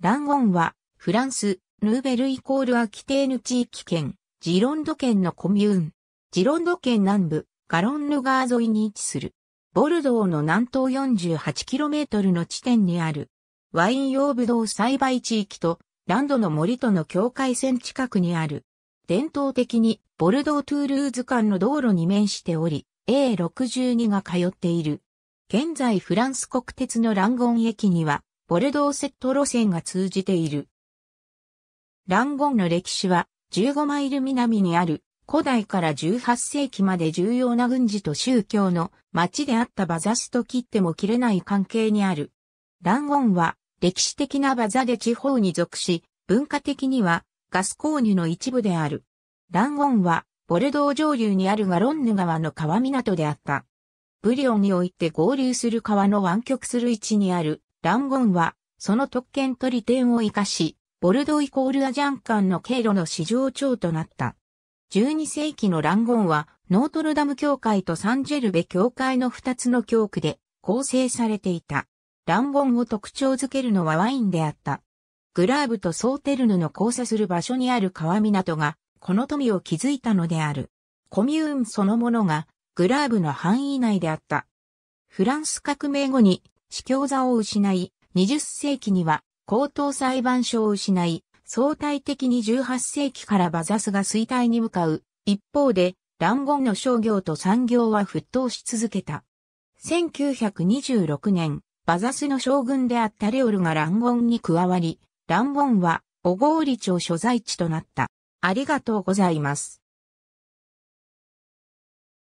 ランオンは、フランス、ヌーベルイコールアキテーヌ地域圏、ジロンド県のコミューン。ジロンド県南部、ガロンヌ川沿いに位置する。ボルドーの南東 48km の地点にある。ワイン用ブドウ栽培地域と、ランドの森との境界線近くにある。伝統的に、ボルドー・トゥールーズ間の道路に面しており、A62 が通っている。現在フランス国鉄のランゴン駅には、ボルドーセット路線が通じている。ランゴンの歴史は15マイル南にある古代から18世紀まで重要な軍事と宗教の町であったバザスと切っても切れない関係にある。ランゴンは歴史的なバザで地方に属し、文化的にはガス購入の一部である。ランゴンはボルドー上流にあるガロンヌ川の川港であった。ブリオンにおいて合流する川の湾曲する位置にあるランゴンは、その特権と利点を活かし、ボルドイコールアジャン間の経路の市場長となった。12世紀のランゴンは、ノートルダム教会とサンジェルベ教会の2つの教区で構成されていた。ランゴンを特徴づけるのはワインであった。グラーブとソーテルヌの交差する場所にある川港が、この富を築いたのである。コミューンそのものが、グラーブの範囲内であった。フランス革命後に司教座を失い、20世紀には高等裁判所を失い、相対的に18世紀からバザスが衰退に向かう。一方で、ランゴンの商業と産業は沸騰し続けた。1926年、バザスの将軍であったレオルがランゴンに加わり、ランゴンは、小郡町所在地となった。ありがとうございます。